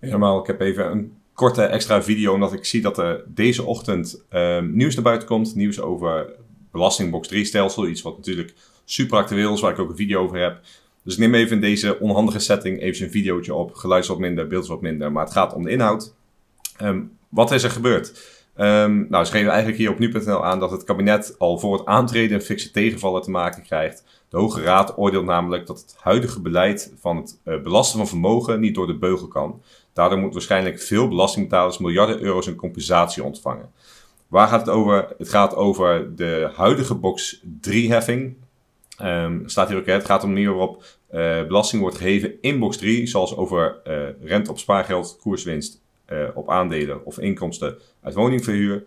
helemaal. Ik heb even een korte extra video, omdat ik zie dat er deze ochtend ehm, nieuws naar buiten komt. Nieuws over belastingbox 3 stelsel, iets wat natuurlijk super actueel is, waar ik ook een video over heb. Dus ik neem even in deze onhandige setting even een videootje op. Geluid is wat minder, beeld is wat minder, maar het gaat om de inhoud. Ehm, wat is er gebeurd? Ehm, nou, ze geven eigenlijk hier op nu.nl aan dat het kabinet al voor het aantreden een fikse tegenvaller te maken krijgt. De Hoge Raad oordeelt namelijk dat het huidige beleid van het eh, belasten van vermogen niet door de beugel kan. Daardoor moeten waarschijnlijk veel belastingbetalers miljarden euro's in compensatie ontvangen. Waar gaat het over? Het gaat over de huidige box 3-heffing. Um, ehm, staat hier ook, het gaat om de manier waarop eh, belasting wordt gegeven in box 3, zoals over uh, rente op spaargeld, koerswinst eh, op aandelen of inkomsten uit woningverhuur.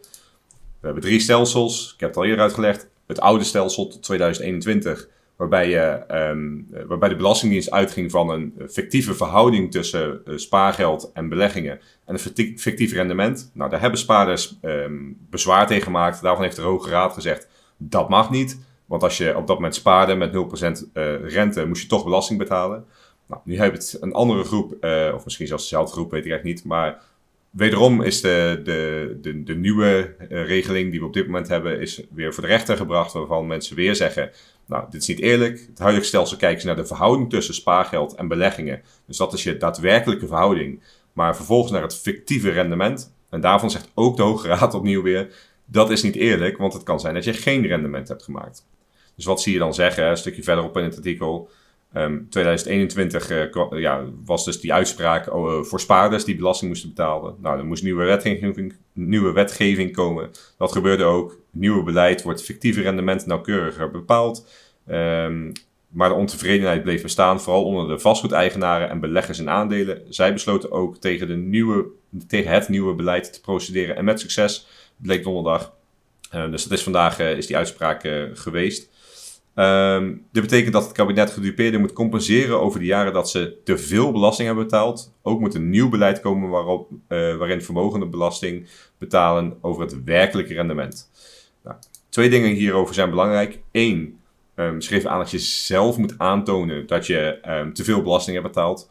We hebben drie stelsels. Ik heb het al eerder uitgelegd. Het oude stelsel tot 2021, waarbij, je, eh, ehm, waarbij de Belastingdienst uitging van een fictieve verhouding tussen eh, spaargeld en beleggingen en een fictief rendement. Nou, daar hebben spaarders ehm, bezwaar tegen gemaakt. Daarvan heeft de Hoge Raad gezegd dat mag niet. Want als je op dat moment spaarde met 0% uh, rente, moest je toch belasting betalen. Nou, nu heeft het een andere groep, of misschien zelfs dezelfde groep, weet ik echt niet. Maar wederom is de, de, de, de nieuwe eh, regeling die we op dit moment hebben, is weer voor de rechter gebracht, waarvan mensen weer zeggen, nou, dit is niet eerlijk. Het huidige stelsel kijkt dus naar de verhouding tussen spaargeld en beleggingen. Dus dat is je daadwerkelijke verhouding. Maar vervolgens naar het fictieve rendement. En daarvan zegt ook de Hoge Raad opnieuw weer, dat is niet eerlijk, want het kan zijn dat je geen rendement hebt gemaakt. Dus wat zie je dan zeggen, een stukje verderop in het artikel, Um, ehm, 2021 eh, ja, was dus die uitspraak oh, eh, voor spaarders die belasting moesten betalen. Nou, er moest nieuwe wetgeving, nieuwe wetgeving komen. Dat gebeurde ook. nieuwe beleid wordt fictieve rendement nauwkeuriger bepaald. Ehm, maar de ontevredenheid bleef bestaan, vooral onder de vastgoedeigenaren en beleggers in aandelen. Zij besloten ook tegen, de nieuwe, tegen het nieuwe beleid te procederen. En met succes bleek donderdag. Eh, dus dat is vandaag is die uitspraak geweest. Ehm, dit betekent dat het kabinet gedupeerden moet compenseren over de jaren dat ze te veel belasting hebben betaald. Ook moet een nieuw beleid komen waarop, uh, waarin vermogenden belasting betalen over het werkelijke rendement. Nou, twee dingen hierover zijn belangrijk. Eén, um, schreef aan dat je zelf moet aantonen dat je um, te veel belasting hebt betaald.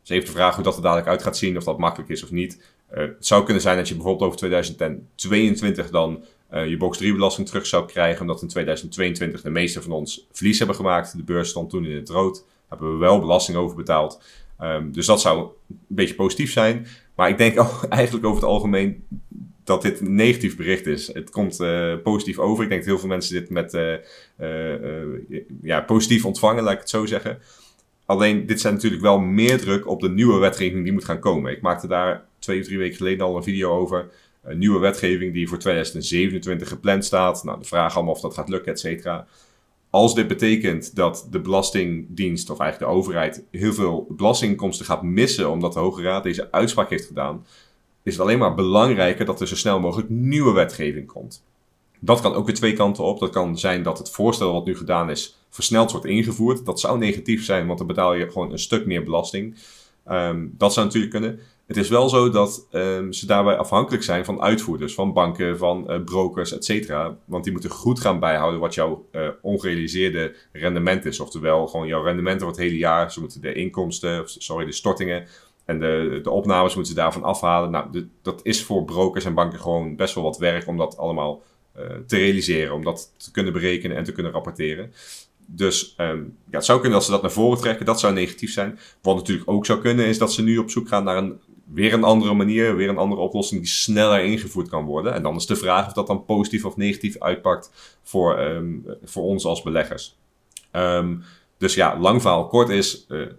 Dus even de vraag hoe dat er dadelijk uit gaat zien, of dat makkelijk is of niet. Eh, het zou kunnen zijn dat je bijvoorbeeld over 2022 dan eh, je box 3 belasting terug zou krijgen. Omdat in 2022 de meeste van ons verlies hebben gemaakt. De beurs stond toen in het rood. Daar hebben we wel belasting over betaald. Ehm, dus dat zou een beetje positief zijn. Maar ik denk oh, eigenlijk over het algemeen dat dit een negatief bericht is. Het komt eh, positief over. Ik denk dat heel veel mensen dit met, eh, ja, positief ontvangen, laat ik het zo zeggen. Alleen, dit zet natuurlijk wel meer druk op de nieuwe wetgeving die moet gaan komen. Ik maakte daar twee of drie weken geleden al een video over nieuwe wetgeving die voor 2027 gepland staat. Nou, de vraag allemaal of dat gaat lukken, et cetera. Als dit betekent dat de Belastingdienst of eigenlijk de overheid heel veel belastinginkomsten gaat missen omdat de Hoge Raad deze uitspraak heeft gedaan, is het alleen maar belangrijker dat er zo snel mogelijk nieuwe wetgeving komt. Dat kan ook weer twee kanten op. Dat kan zijn dat het voorstel wat nu gedaan is versneld wordt ingevoerd. Dat zou negatief zijn, want dan betaal je gewoon een stuk meer belasting. Ehm, dat zou natuurlijk kunnen. Het is wel zo dat ehm, ze daarbij afhankelijk zijn van uitvoerders, van banken, van eh, brokers, et cetera. Want die moeten goed gaan bijhouden wat jouw uh, ongerealiseerde rendement is. Oftewel gewoon jouw rendement over het hele jaar. Ze moeten de inkomsten, sorry, de stortingen en de, de opnames moeten ze daarvan afhalen. Nou, dat is voor brokers en banken gewoon best wel wat werk om dat allemaal eh, te realiseren. Om dat te kunnen berekenen en te kunnen rapporteren. Dus ehm, ja, het zou kunnen dat ze dat naar voren trekken. Dat zou negatief zijn. Wat natuurlijk ook zou kunnen is dat ze nu op zoek gaan naar een weer een andere manier, weer een andere oplossing die sneller ingevoerd kan worden. En dan is de vraag of dat dan positief of negatief uitpakt voor, ehm, voor ons als beleggers. Ehm, dus ja, lang verhaal kort is, eh, het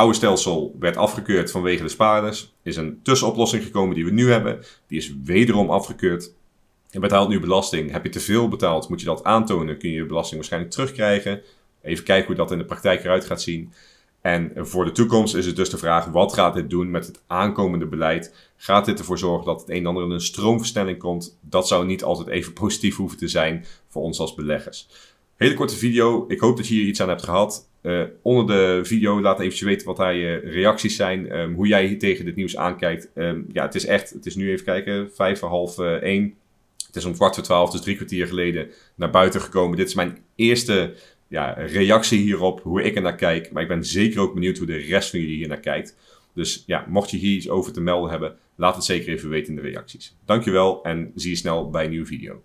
oude stelsel werd afgekeurd vanwege de spaarders. Is een tussenoplossing gekomen die we nu hebben. Die is wederom afgekeurd. Je betaalt nu belasting. Heb je te veel betaald, moet je dat aantonen. Kun je je belasting waarschijnlijk terugkrijgen. Even kijken hoe dat in de praktijk eruit gaat zien. En voor de toekomst is het dus de vraag: wat gaat dit doen met het aankomende beleid? Gaat dit ervoor zorgen dat het een en ander in een stroomversnelling komt? Dat zou niet altijd even positief hoeven te zijn voor ons als beleggers. Hele korte video. Ik hoop dat je hier iets aan hebt gehad. Eh, onder de video laat even weten wat daar je reacties zijn. Ehm, hoe jij tegen dit nieuws aankijkt. Ehm, ja, het is echt, het is nu even kijken, vijf voor half eh, één. Het is om kwart voor twaalf, dus drie kwartier geleden, naar buiten gekomen. Dit is mijn eerste ja, reactie hierop, hoe ik er naar kijk. Maar ik ben zeker ook benieuwd hoe de rest van jullie hier naar kijkt. Dus ja, mocht je hier iets over te melden hebben, laat het zeker even weten in de reacties. Dankjewel en zie je snel bij een nieuwe video.